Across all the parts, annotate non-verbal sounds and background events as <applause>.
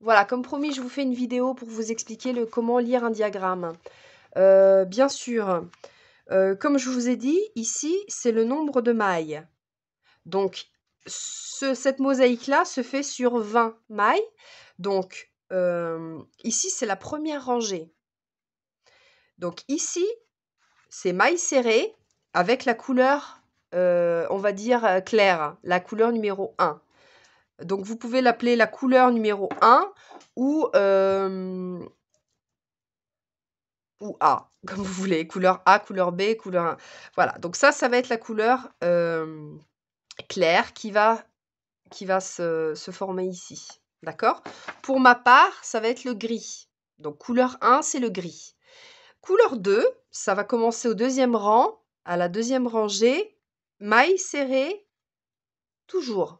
Voilà, comme promis, je vous fais une vidéo pour vous expliquer le comment lire un diagramme. Euh, bien sûr, euh, comme je vous ai dit, ici, c'est le nombre de mailles. Donc, cette mosaïque-là se fait sur 20 mailles. Donc, euh, ici, c'est la première rangée. Donc, ici, c'est mailles serrées avec la couleur, on va dire, claire, la couleur numéro 1. Donc vous pouvez l'appeler la couleur numéro 1 ou, euh, ou A, <laughs> comme vous voulez. Couleur A, couleur B, couleur 1. Voilà, donc ça, ça va être la couleur euh, claire qui va, qui va se, se former ici. D'accord Pour ma part, ça va être le gris. Donc couleur 1, c'est le gris. Couleur 2, ça va commencer au deuxième rang, à la deuxième rangée, maille serrée, toujours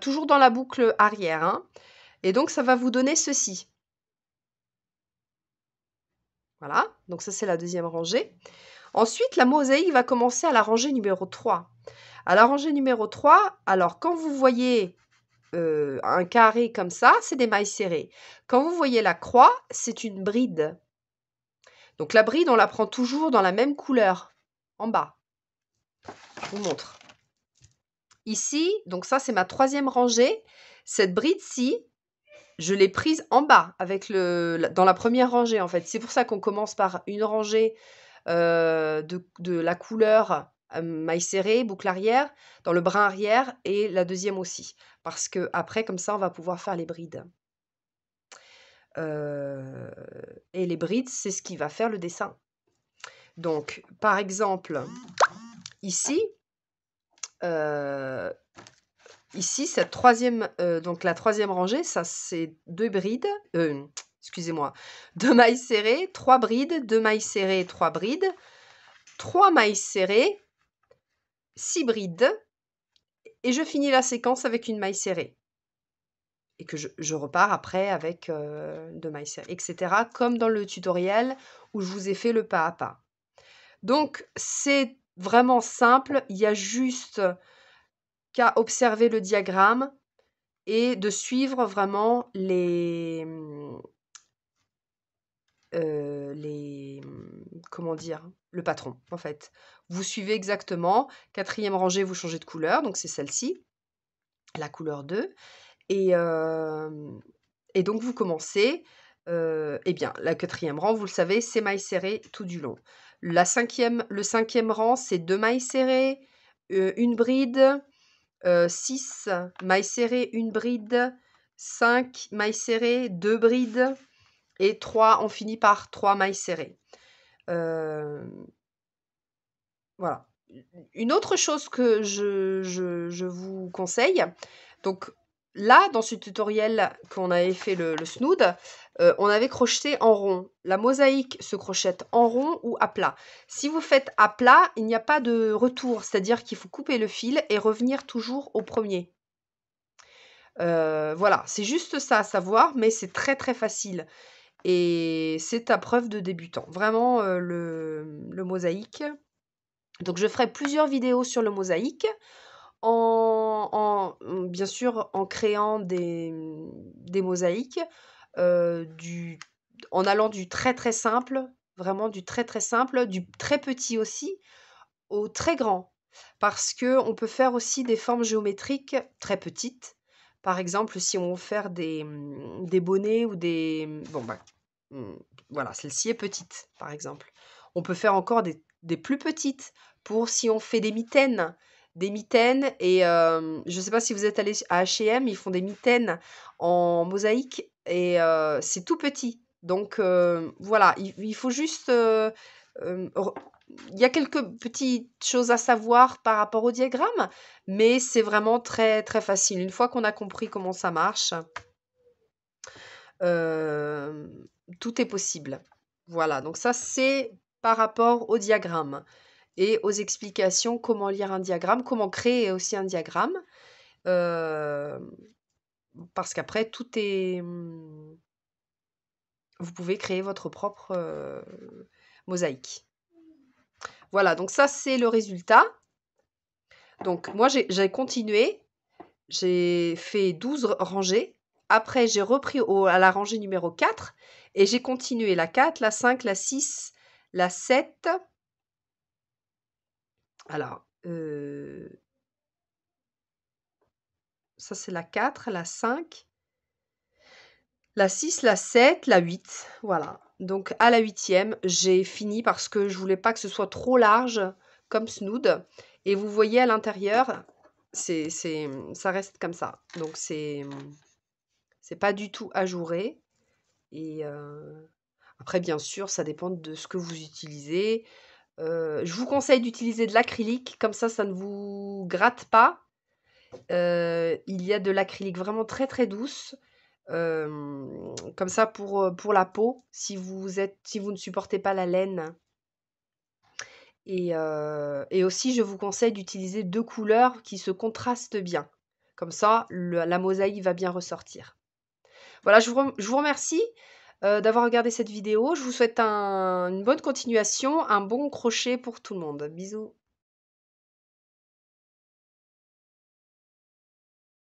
toujours dans la boucle arrière. Hein. Et donc, ça va vous donner ceci. Voilà, donc ça c'est la deuxième rangée. Ensuite, la mosaïque va commencer à la rangée numéro 3. À la rangée numéro 3, alors quand vous voyez euh, un carré comme ça, c'est des mailles serrées. Quand vous voyez la croix, c'est une bride. Donc la bride, on la prend toujours dans la même couleur, en bas. Je vous montre. Ici, donc ça c'est ma troisième rangée. Cette bride-ci, je l'ai prise en bas, avec le, dans la première rangée en fait. C'est pour ça qu'on commence par une rangée euh, de, la couleur euh, maille serrée, boucle arrière, dans le brin arrière et la deuxième aussi. Parce que après, comme ça, on va pouvoir faire les brides. Euh, et les brides, c'est ce qui va faire le dessin. Donc, par exemple, ici, euh, ici, cette troisième, euh, donc la troisième rangée, ça c'est deux brides, euh, excusez-moi, deux mailles serrées, trois brides, deux mailles serrées, trois brides, trois mailles serrées, six brides, et je finis la séquence avec une maille serrée. Et que je, repars après avec deux mailles serrées, etc. Comme dans le tutoriel où je vous ai fait le pas à pas. Donc, c'est vraiment simple. Il y a juste qu'à observer le diagramme et de suivre vraiment les, euh, les comment dire le patron en fait. Vous suivez exactement. Quatrième rangée, vous changez de couleur, donc c'est celle-ci, la couleur 2. Euh, et, donc vous commencez. et euh, eh bien, la quatrième rang, vous le savez, c'est maille serrée tout du long. La cinquième, le cinquième rang, c'est deux mailles serrées, euh, une bride, 6 euh, mailles serrées, une bride, 5 mailles serrées, deux brides, et trois. on finit par trois mailles serrées. Euh, voilà. Une autre chose que je, je vous conseille, donc Là, dans ce tutoriel qu'on avait fait le, snood, euh, on avait crocheté en rond. La mosaïque se crochette en rond ou à plat. Si vous faites à plat, il n'y a pas de retour, c'est-à-dire qu'il faut couper le fil et revenir toujours au premier. Euh, voilà, c'est juste ça à savoir, mais c'est très très facile. Et c'est à preuve de débutant. Vraiment, euh, le, le mosaïque. Donc, je ferai plusieurs vidéos sur le mosaïque. En bien sûr, en créant des, mosaïques, euh, en allant du très très simple, vraiment du très très simple, du très petit aussi, au très grand. Parce que on peut faire aussi des formes géométriques très petites. Par exemple, si on veut faire des, bonnets ou des... Bon, ben, voilà, celle-ci est petite, par exemple. On peut faire encore des, des plus petites pour si on fait des mitaines, des mitaines. Et je ne sais pas si vous êtes allé à HM, ils font des mitaines en mosaïque et c'est tout petit. Donc voilà, il, il, faut juste. il y a quelques petites choses à savoir par rapport au diagramme, mais c'est vraiment très très facile. Une fois qu'on a compris comment ça marche, tout est possible. Voilà, donc ça c'est par rapport au diagramme et aux explications comment lire un diagramme, comment créer aussi un diagramme. Euh, parce qu'après, tout est... Hmm, vous pouvez créer votre propre euh, mosaïque. Voilà, donc ça, c'est le résultat. Donc moi, j'ai continué. J'ai fait 12 rangées. Après, j'ai repris à la rangée numéro 4 et j'ai continué la 4, la 5, la 6, la 7, alors, euh, ça c'est la 4, la 5, la 6, la 7, la 8. Voilà. Donc à la huitième, j'ai fini parce que je voulais pas que ce soit trop large comme snood. Et vous voyez à l'intérieur, c'est, ça reste comme ça. Donc c'est, pas du tout ajouré. Et euh, après, bien sûr, ça dépend de ce que vous utilisez. Euh, je vous conseille d'utiliser de l'acrylique, comme ça, ça ne vous gratte pas. Euh, il y a de l'acrylique vraiment très très douce, euh, comme ça pour, la peau, si vous, êtes, si vous ne supportez pas la laine. Et, aussi, je vous conseille d'utiliser deux couleurs qui se contrastent bien. Comme ça, la mosaïque va bien ressortir. Voilà, je vous remercie. Euh, d'avoir regardé cette vidéo. Je vous souhaite une bonne continuation, un bon crochet pour tout le monde. Bisous.